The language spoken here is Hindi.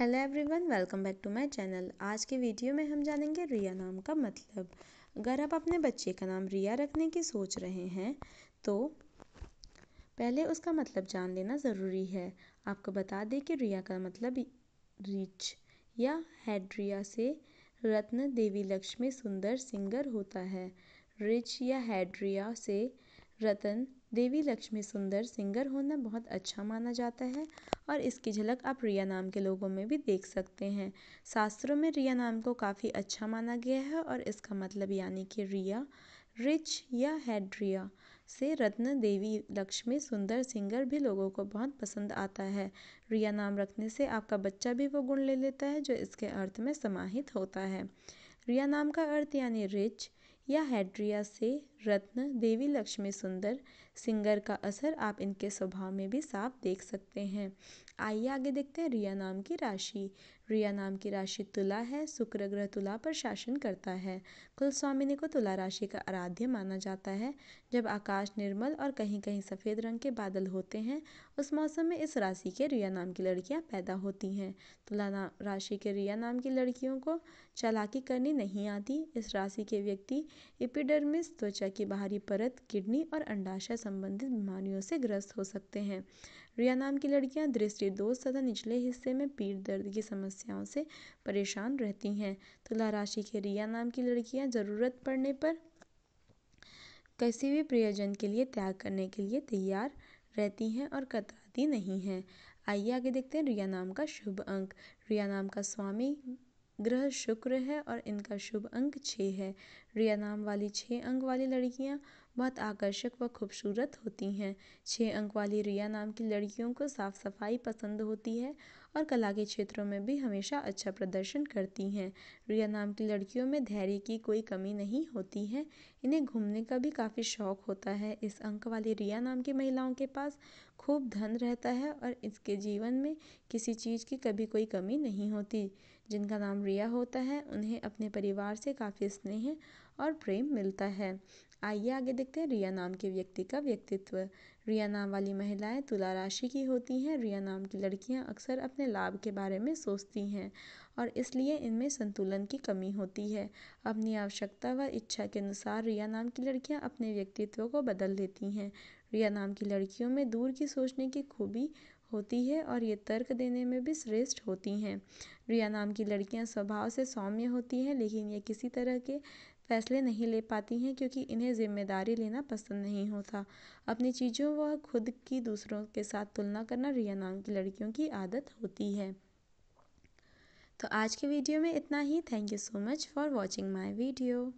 hello everyone welcome back to my channel आज के वीडियो में हम जानेंगे रिया नाम का मतलब अगर आप अपने बच्चे का नाम रिया रखने की सोच रहे हैं तो पहले उसका मतलब जान लेना ज़रूरी है आपको बता दें कि रिया का मतलब रिच या हैड्रिया से रत्न देवी लक्ष्मी सुंदर सिंगर होता है रिच या हैड्रिया से रतन देवी लक्ष्मी सुंदर सिंगर होना बहुत अच्छा माना जाता है और इसकी झलक आप रिया नाम के लोगों में भी देख सकते हैं शास्त्रों में रिया नाम को काफ़ी अच्छा माना गया है और इसका मतलब यानी कि रिया रिच या हैड्रिया से रत्न देवी लक्ष्मी सुंदर सिंगर भी लोगों को बहुत पसंद आता है रिया नाम रखने से आपका बच्चा भी वो गुण ले लेता है जो इसके अर्थ में समाहित होता है रिया नाम का अर्थ यानी रिच या हैड्रिया से रत्न देवी लक्ष्मी सुंदर सिंगर का असर आप इनके स्वभाव में भी साफ देख सकते हैं आइए आगे देखते हैं रिया नाम की राशि रिया नाम की राशि तुला है शुक्र ग्रह तुला पर शासन करता है कुल स्वामिनी को तुला राशि का आराध्य माना जाता है जब आकाश निर्मल और कहीं कहीं सफ़ेद रंग के बादल होते हैं उस मौसम में इस राशि के रिया नाम की लड़कियां पैदा होती हैं तुला नाम राशि के रिया नाम की लड़कियों को चालाकी करनी नहीं आती इस राशि के व्यक्ति इपिडर्मिस त्वचा की बाहरी परत किडनी और अंडाशय संबंधित बीमारियों से ग्रस्त हो सकते हैं रिया नाम की लड़कियां दृष्टि दोष तथा निचले हिस्से में पीठ दर्द की समस्याओं से परेशान रहती हैं तुला राशि के रिया नाम की लड़कियां ज़रूरत पड़ने पर किसी भी प्रियजन के लिए त्याग करने के लिए तैयार रहती हैं और कतराती नहीं हैं आइए आगे देखते हैं रिया नाम का शुभ अंक रिया नाम का स्वामी ग्रह शुक्र है और इनका शुभ अंक छः है रिया नाम वाली छः अंक वाली लड़कियां बहुत आकर्षक व खूबसूरत होती हैं छः अंक वाली रिया नाम की लड़कियों को साफ सफाई पसंद होती है और कला के क्षेत्रों में भी हमेशा अच्छा प्रदर्शन करती हैं रिया नाम की लड़कियों में धैर्य की कोई कमी नहीं होती है इन्हें घूमने का भी काफ़ी शौक होता है इस अंक वाली रिया नाम की महिलाओं के पास खूब धन रहता है और इसके जीवन में किसी चीज़ की कभी कोई कमी नहीं होती जिनका नाम रिया होता है उन्हें अपने परिवार से काफ़ी स्नेह और प्रेम मिलता है आइए आगे देखते हैं रिया नाम के व्यक्ति का व्यक्तित्व रिया नाम वाली महिलाएं तुला राशि की होती हैं रिया नाम की लड़कियां अक्सर अपने लाभ के बारे में सोचती हैं और इसलिए इनमें संतुलन की कमी होती है अपनी आवश्यकता व इच्छा के अनुसार रिया नाम की लड़कियां अपने व्यक्तित्व को बदल देती हैं रिया नाम की लड़कियों में दूर की सोचने की खूबी होती है और ये तर्क देने में भी श्रेष्ठ होती हैं रिया नाम की लड़कियां स्वभाव से सौम्य होती हैं लेकिन ये किसी तरह के फैसले नहीं ले पाती हैं क्योंकि इन्हें जिम्मेदारी लेना पसंद नहीं होता अपनी चीज़ों व खुद की दूसरों के साथ तुलना करना रिया नाम की लड़कियों की आदत होती है तो आज के वीडियो में इतना ही thank you so much for watching my video